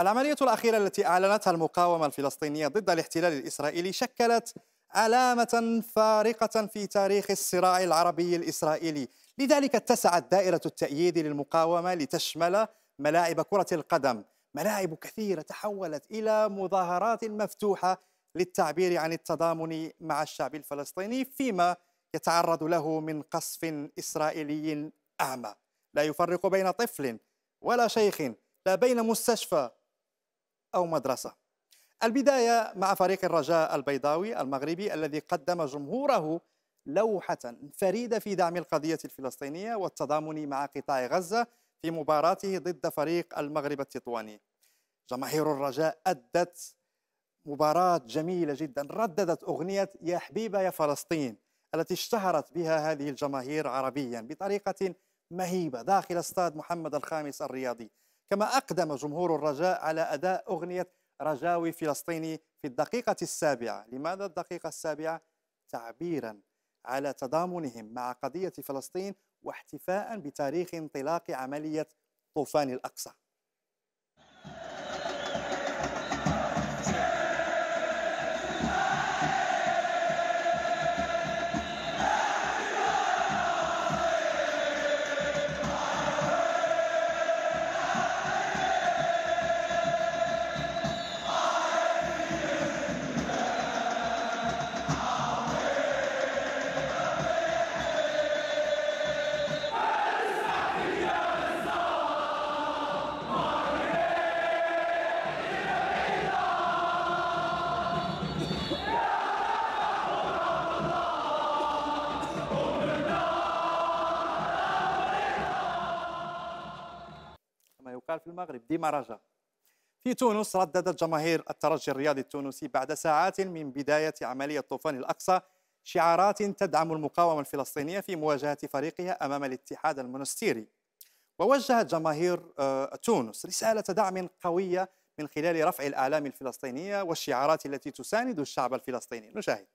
العملية الأخيرة التي أعلنتها المقاومة الفلسطينية ضد الاحتلال الإسرائيلي شكلت علامة فارقة في تاريخ الصراع العربي الإسرائيلي لذلك اتسعت دائرة التأييد للمقاومة لتشمل ملاعب كرة القدم ملاعب كثيرة تحولت إلى مظاهرات مفتوحة للتعبير عن التضامن مع الشعب الفلسطيني فيما يتعرض له من قصف إسرائيلي أعمى لا يفرق بين طفل ولا شيخ لا بين مستشفى أو مدرسة البداية مع فريق الرجاء البيضاوي المغربي الذي قدم جمهوره لوحة فريدة في دعم القضية الفلسطينية والتضامن مع قطاع غزة في مباراته ضد فريق المغرب التطواني جماهير الرجاء أدت مباراة جميلة جدا رددت أغنية يا حبيبة يا فلسطين التي اشتهرت بها هذه الجماهير عربيا بطريقة مهيبة داخل استاد محمد الخامس الرياضي كما أقدم جمهور الرجاء على أداء أغنية رجاوي فلسطيني في الدقيقة السابعة لماذا الدقيقة السابعة؟ تعبيرا على تضامنهم مع قضية فلسطين واحتفاء بتاريخ انطلاق عملية طوفان الأقصى الاشتغال في المغرب ديما رجا في تونس رددت جماهير الترجي الرياضي التونسي بعد ساعات من بداية عملية طوفان الأقصى شعارات تدعم المقاومة الفلسطينية في مواجهة فريقها أمام الاتحاد المنستيري ووجهت جماهير آه، تونس رسالة دعم قوية من خلال رفع الأعلام الفلسطينية والشعارات التي تساند الشعب الفلسطيني نشاهد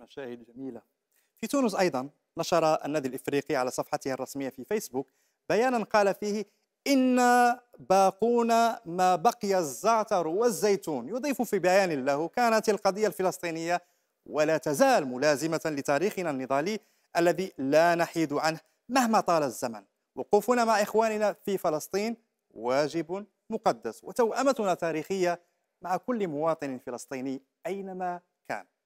مشاهد جميلة في تونس أيضا نشر النادي الإفريقي على صفحته الرسمية في فيسبوك بيانا قال فيه إنا باقون ما بقي الزعتر والزيتون يضيف في بيان له كانت القضية الفلسطينية ولا تزال ملازمة لتاريخنا النضالي الذي لا نحيد عنه مهما طال الزمن وقوفنا مع إخواننا في فلسطين واجب مقدس وتوأمتنا تاريخية مع كل مواطن فلسطيني أينما كان